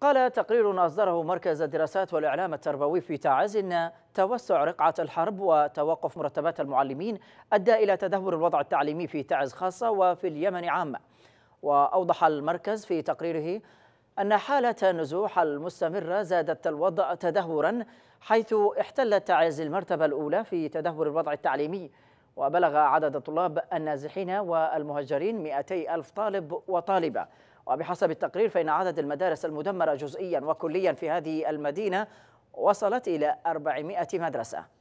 قال تقرير أصدره مركز الدراسات والإعلام التربوي في تعز أن توسع رقعة الحرب وتوقف مرتبات المعلمين أدى إلى تدهور الوضع التعليمي في تعز خاصة وفي اليمن عامة وأوضح المركز في تقريره أن حالة النزوح المستمرة زادت الوضع تدهورا حيث احتلت تعز المرتبة الأولى في تدهور الوضع التعليمي وبلغ عدد الطلاب النازحين والمهجرين 200 ألف طالب وطالبة وبحسب التقرير فإن عدد المدارس المدمرة جزئيا وكليا في هذه المدينة وصلت إلى 400 مدرسة